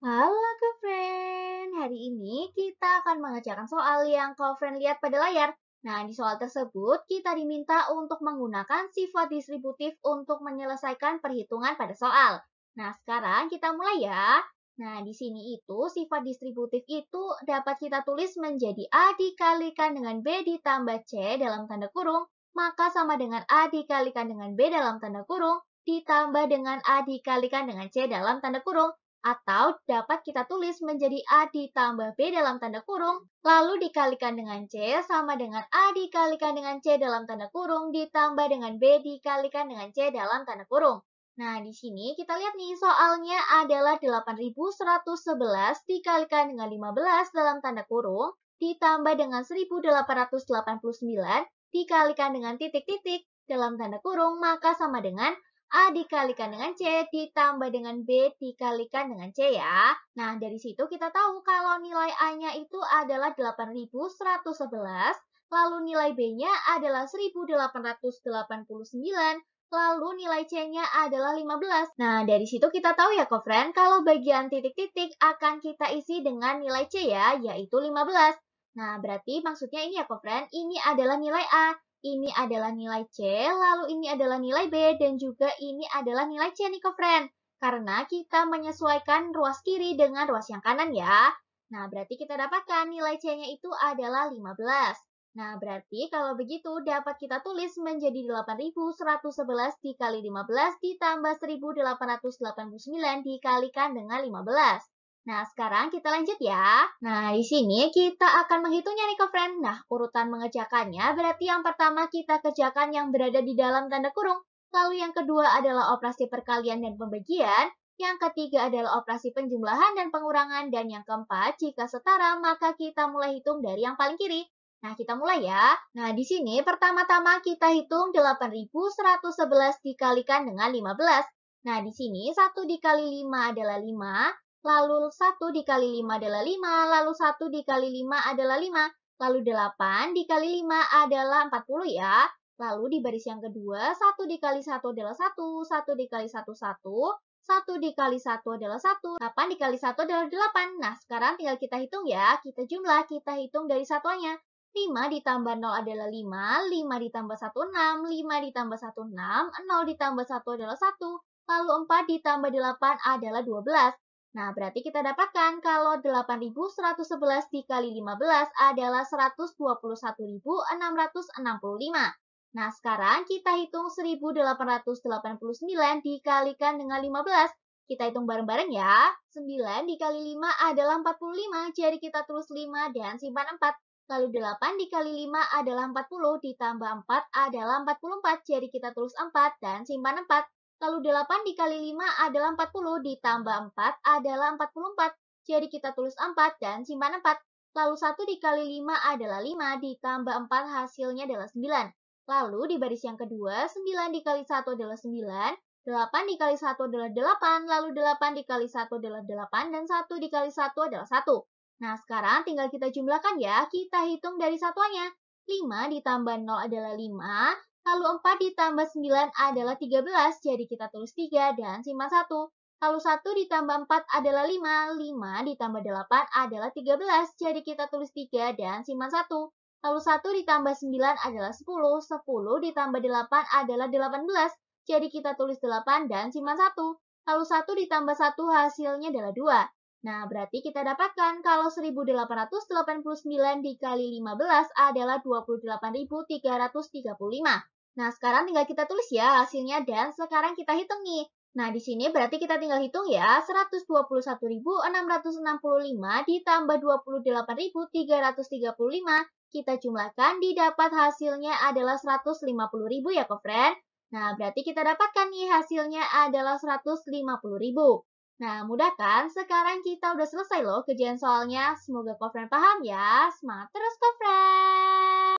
Halo co-friend, hari ini kita akan mengerjakan soal yang co-friend lihat pada layar. Nah, di soal tersebut kita diminta untuk menggunakan sifat distributif untuk menyelesaikan perhitungan pada soal. Nah, sekarang kita mulai ya. Nah, di sini itu sifat distributif itu dapat kita tulis menjadi A dikalikan dengan B ditambah C dalam tanda kurung, maka sama dengan A dikalikan dengan B dalam tanda kurung, ditambah dengan A dikalikan dengan C dalam tanda kurung. Atau dapat kita tulis menjadi A ditambah B dalam tanda kurung, lalu dikalikan dengan C sama dengan A dikalikan dengan C dalam tanda kurung, ditambah dengan B dikalikan dengan C dalam tanda kurung. Nah, di sini kita lihat nih soalnya adalah 8111 dikalikan dengan 15 dalam tanda kurung, ditambah dengan 1889 dikalikan dengan titik-titik dalam tanda kurung, maka sama dengan A dikalikan dengan C ditambah dengan B dikalikan dengan C ya. Nah, dari situ kita tahu kalau nilai A-nya itu adalah 8111, lalu nilai B-nya adalah 1889, lalu nilai C-nya adalah 15. Nah, dari situ kita tahu ya, kofren, kalau bagian titik-titik akan kita isi dengan nilai C ya, yaitu 15. Nah, berarti maksudnya ini ya, kofren, ini adalah nilai A ini adalah nilai C, lalu ini adalah nilai B, dan juga ini adalah nilai C nih kofren. friend. Karena kita menyesuaikan ruas kiri dengan ruas yang kanan ya. Nah, berarti kita dapatkan nilai C-nya itu adalah 15. Nah, berarti kalau begitu dapat kita tulis menjadi 8111 dikali 15 ditambah 1889 dikalikan dengan 15. Nah, sekarang kita lanjut ya. Nah, di sini kita akan menghitungnya nih, friend. Nah, urutan mengerjakannya berarti yang pertama kita kerjakan yang berada di dalam tanda kurung. Lalu yang kedua adalah operasi perkalian dan pembagian. Yang ketiga adalah operasi penjumlahan dan pengurangan. Dan yang keempat, jika setara, maka kita mulai hitung dari yang paling kiri. Nah, kita mulai ya. Nah, di sini pertama-tama kita hitung 8.111 dikalikan dengan 15. Nah, di sini 1 dikali 5 adalah 5, lalu 1 dikali 5 adalah 5, lalu 1 dikali 5 adalah 5, lalu 8 dikali 5 adalah 40 ya. Lalu di baris yang kedua, 1 dikali 1 adalah 1, 1 dikali 1, 1, 1 dikali 1 adalah 1, 8 dikali 1 adalah 8. Nah, sekarang tinggal kita hitung ya, kita jumlah, kita hitung dari satuannya. 5 ditambah 0 adalah 5, 5 ditambah 1, 6, 5 ditambah 1, 6, 0 ditambah 1 adalah 1, lalu 4 ditambah 8 adalah 12. Nah, berarti kita dapatkan kalau 8.111 dikali 15 adalah 121.665. Nah, sekarang kita hitung 1.889 dikalikan dengan 15. Kita hitung bareng-bareng ya. 9 dikali 5 adalah 45, jadi kita tulis 5 dan simpan 4. Lalu 8 dikali 5 adalah 40, ditambah 4 adalah 44, jadi kita tulis 4 dan simpan 4. Lalu 8 dikali 5 adalah 40, ditambah 4 adalah 44. Jadi kita tulis 4 dan simpan 4. Lalu 1 dikali 5 adalah 5, ditambah 4 hasilnya adalah 9. Lalu di baris yang kedua, 9 dikali 1 adalah 9, 8 dikali 1 adalah 8, lalu 8 dikali 1 adalah 8, dan 1 dikali 1 adalah 1. Nah, sekarang tinggal kita jumlahkan ya, kita hitung dari satuannya. 5 ditambah 0 adalah 5, Lalu 4 ditambah 9 adalah 13, jadi kita tulis 3 dan simpan 1. Lalu 1 ditambah 4 adalah 5, 5 ditambah 8 adalah 13, jadi kita tulis 3 dan simpan 1. Lalu 1 ditambah 9 adalah 10, 10 ditambah 8 adalah 18, jadi kita tulis 8 dan simpan 1. Lalu 1 ditambah 1 hasilnya adalah 2. Nah, berarti kita dapatkan kalau 1889 dikali 15 adalah 28.335. Nah, sekarang tinggal kita tulis ya hasilnya dan sekarang kita hitung nih. Nah, di sini berarti kita tinggal hitung ya, 121.665 ditambah 28.335, kita jumlahkan didapat hasilnya adalah 150.000 ya, kofren. Nah, berarti kita dapatkan nih hasilnya adalah 150.000. Nah, mudah kan? Sekarang kita udah selesai loh kerjaan soalnya. Semoga kofren paham ya. Semangat terus, kofren!